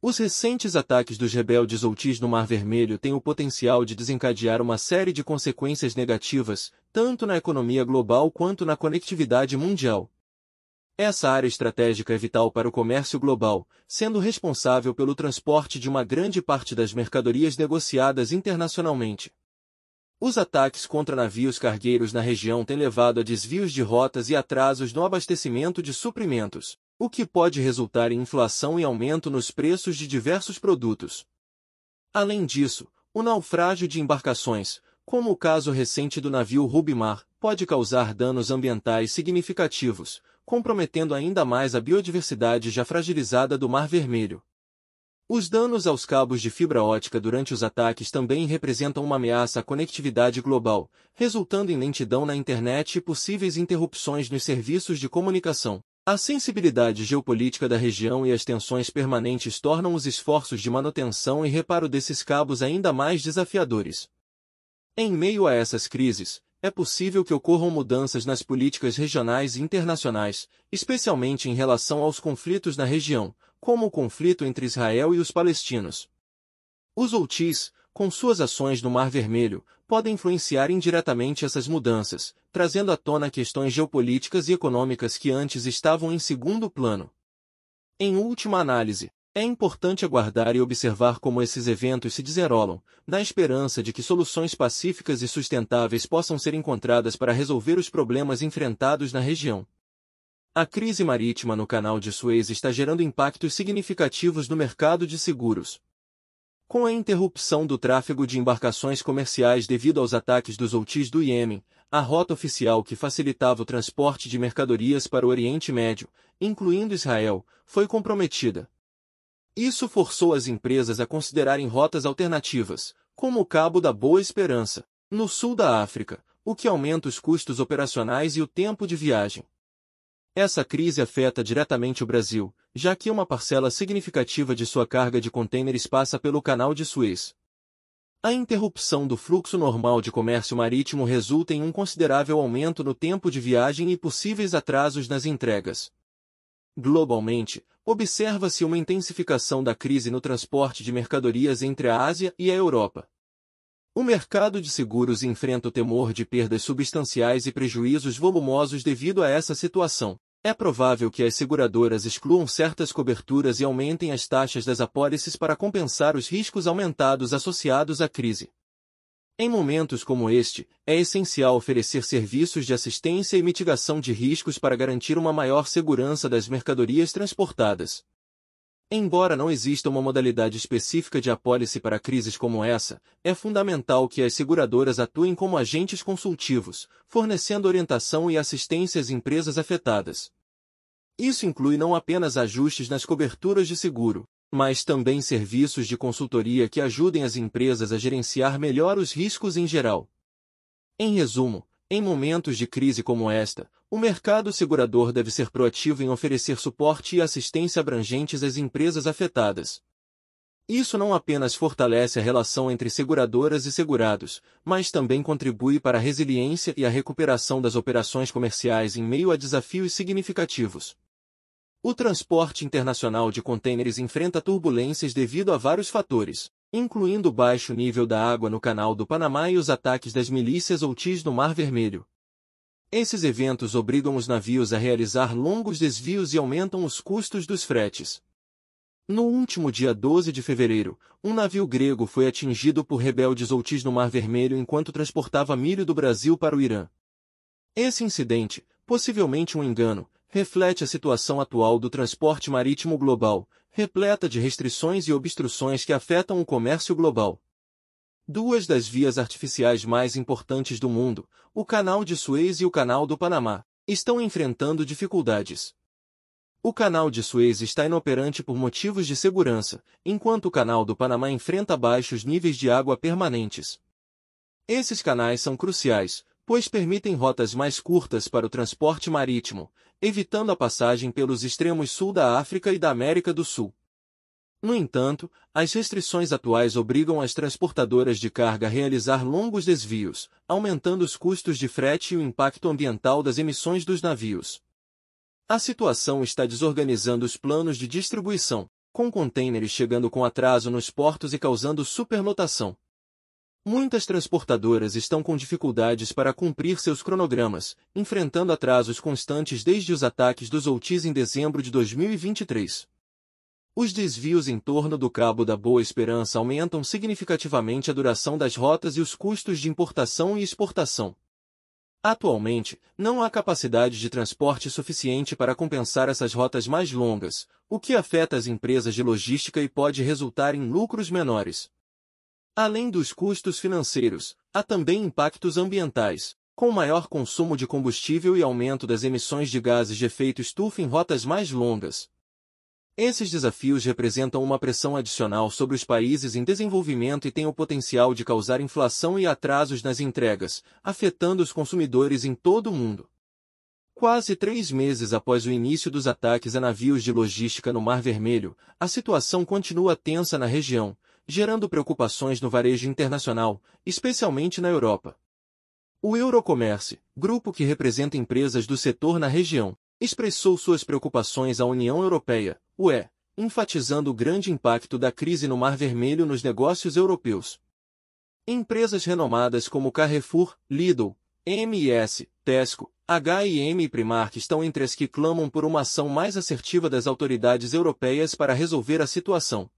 Os recentes ataques dos rebeldes houthis no Mar Vermelho têm o potencial de desencadear uma série de consequências negativas, tanto na economia global quanto na conectividade mundial. Essa área estratégica é vital para o comércio global, sendo responsável pelo transporte de uma grande parte das mercadorias negociadas internacionalmente. Os ataques contra navios cargueiros na região têm levado a desvios de rotas e atrasos no abastecimento de suprimentos o que pode resultar em inflação e aumento nos preços de diversos produtos. Além disso, o naufrágio de embarcações, como o caso recente do navio Rubimar, pode causar danos ambientais significativos, comprometendo ainda mais a biodiversidade já fragilizada do Mar Vermelho. Os danos aos cabos de fibra ótica durante os ataques também representam uma ameaça à conectividade global, resultando em lentidão na internet e possíveis interrupções nos serviços de comunicação. A sensibilidade geopolítica da região e as tensões permanentes tornam os esforços de manutenção e reparo desses cabos ainda mais desafiadores. Em meio a essas crises, é possível que ocorram mudanças nas políticas regionais e internacionais, especialmente em relação aos conflitos na região, como o conflito entre Israel e os palestinos. Os Houthis, com suas ações no Mar Vermelho, podem influenciar indiretamente essas mudanças, trazendo à tona questões geopolíticas e econômicas que antes estavam em segundo plano. Em última análise, é importante aguardar e observar como esses eventos se desenrolam, na esperança de que soluções pacíficas e sustentáveis possam ser encontradas para resolver os problemas enfrentados na região. A crise marítima no canal de Suez está gerando impactos significativos no mercado de seguros, com a interrupção do tráfego de embarcações comerciais devido aos ataques dos Houthis do Iêmen, a rota oficial que facilitava o transporte de mercadorias para o Oriente Médio, incluindo Israel, foi comprometida. Isso forçou as empresas a considerarem rotas alternativas, como o Cabo da Boa Esperança, no sul da África, o que aumenta os custos operacionais e o tempo de viagem. Essa crise afeta diretamente o Brasil, já que uma parcela significativa de sua carga de contêineres passa pelo canal de Suez. A interrupção do fluxo normal de comércio marítimo resulta em um considerável aumento no tempo de viagem e possíveis atrasos nas entregas. Globalmente, observa-se uma intensificação da crise no transporte de mercadorias entre a Ásia e a Europa. O mercado de seguros enfrenta o temor de perdas substanciais e prejuízos volumosos devido a essa situação. É provável que as seguradoras excluam certas coberturas e aumentem as taxas das apólices para compensar os riscos aumentados associados à crise. Em momentos como este, é essencial oferecer serviços de assistência e mitigação de riscos para garantir uma maior segurança das mercadorias transportadas. Embora não exista uma modalidade específica de apólice para crises como essa, é fundamental que as seguradoras atuem como agentes consultivos, fornecendo orientação e assistência às empresas afetadas. Isso inclui não apenas ajustes nas coberturas de seguro, mas também serviços de consultoria que ajudem as empresas a gerenciar melhor os riscos em geral. Em resumo, em momentos de crise como esta, o mercado segurador deve ser proativo em oferecer suporte e assistência abrangentes às empresas afetadas. Isso não apenas fortalece a relação entre seguradoras e segurados, mas também contribui para a resiliência e a recuperação das operações comerciais em meio a desafios significativos. O transporte internacional de contêineres enfrenta turbulências devido a vários fatores incluindo o baixo nível da água no Canal do Panamá e os ataques das milícias Houthis no Mar Vermelho. Esses eventos obrigam os navios a realizar longos desvios e aumentam os custos dos fretes. No último dia 12 de fevereiro, um navio grego foi atingido por rebeldes Houthis no Mar Vermelho enquanto transportava milho do Brasil para o Irã. Esse incidente, possivelmente um engano, reflete a situação atual do transporte marítimo global, repleta de restrições e obstruções que afetam o comércio global. Duas das vias artificiais mais importantes do mundo, o Canal de Suez e o Canal do Panamá, estão enfrentando dificuldades. O Canal de Suez está inoperante por motivos de segurança, enquanto o Canal do Panamá enfrenta baixos níveis de água permanentes. Esses canais são cruciais, pois permitem rotas mais curtas para o transporte marítimo, evitando a passagem pelos extremos sul da África e da América do Sul. No entanto, as restrições atuais obrigam as transportadoras de carga a realizar longos desvios, aumentando os custos de frete e o impacto ambiental das emissões dos navios. A situação está desorganizando os planos de distribuição, com contêineres chegando com atraso nos portos e causando superlotação. Muitas transportadoras estão com dificuldades para cumprir seus cronogramas, enfrentando atrasos constantes desde os ataques dos outis em dezembro de 2023. Os desvios em torno do Cabo da Boa Esperança aumentam significativamente a duração das rotas e os custos de importação e exportação. Atualmente, não há capacidade de transporte suficiente para compensar essas rotas mais longas, o que afeta as empresas de logística e pode resultar em lucros menores. Além dos custos financeiros, há também impactos ambientais, com maior consumo de combustível e aumento das emissões de gases de efeito estufa em rotas mais longas. Esses desafios representam uma pressão adicional sobre os países em desenvolvimento e têm o potencial de causar inflação e atrasos nas entregas, afetando os consumidores em todo o mundo. Quase três meses após o início dos ataques a navios de logística no Mar Vermelho, a situação continua tensa na região, gerando preocupações no varejo internacional, especialmente na Europa. O Eurocomércio, grupo que representa empresas do setor na região, expressou suas preocupações à União Europeia, UE, enfatizando o grande impacto da crise no Mar Vermelho nos negócios europeus. Empresas renomadas como Carrefour, Lidl, MS, Tesco, H&M e Primark estão entre as que clamam por uma ação mais assertiva das autoridades europeias para resolver a situação,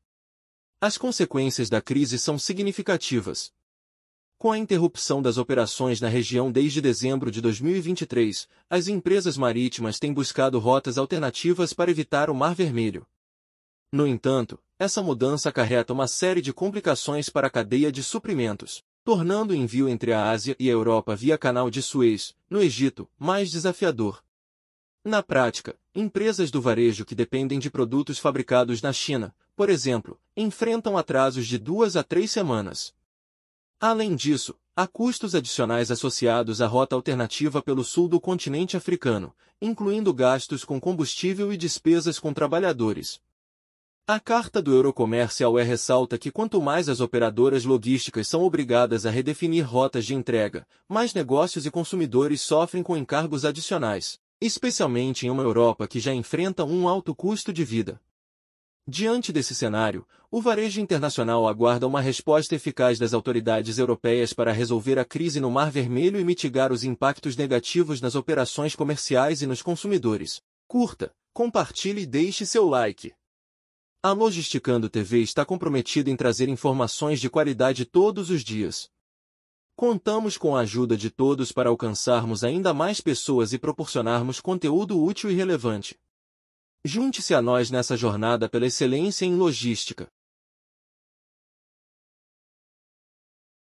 as consequências da crise são significativas. Com a interrupção das operações na região desde dezembro de 2023, as empresas marítimas têm buscado rotas alternativas para evitar o Mar Vermelho. No entanto, essa mudança acarreta uma série de complicações para a cadeia de suprimentos, tornando o envio entre a Ásia e a Europa via Canal de Suez, no Egito, mais desafiador. Na prática, empresas do varejo que dependem de produtos fabricados na China, por exemplo, enfrentam atrasos de duas a três semanas. Além disso, há custos adicionais associados à rota alternativa pelo sul do continente africano, incluindo gastos com combustível e despesas com trabalhadores. A carta do Eurocomercial é ressalta que quanto mais as operadoras logísticas são obrigadas a redefinir rotas de entrega, mais negócios e consumidores sofrem com encargos adicionais, especialmente em uma Europa que já enfrenta um alto custo de vida. Diante desse cenário, o varejo internacional aguarda uma resposta eficaz das autoridades europeias para resolver a crise no Mar Vermelho e mitigar os impactos negativos nas operações comerciais e nos consumidores. Curta, compartilhe e deixe seu like. A Logisticando TV está comprometida em trazer informações de qualidade todos os dias. Contamos com a ajuda de todos para alcançarmos ainda mais pessoas e proporcionarmos conteúdo útil e relevante. Junte-se a nós nessa jornada pela excelência em logística.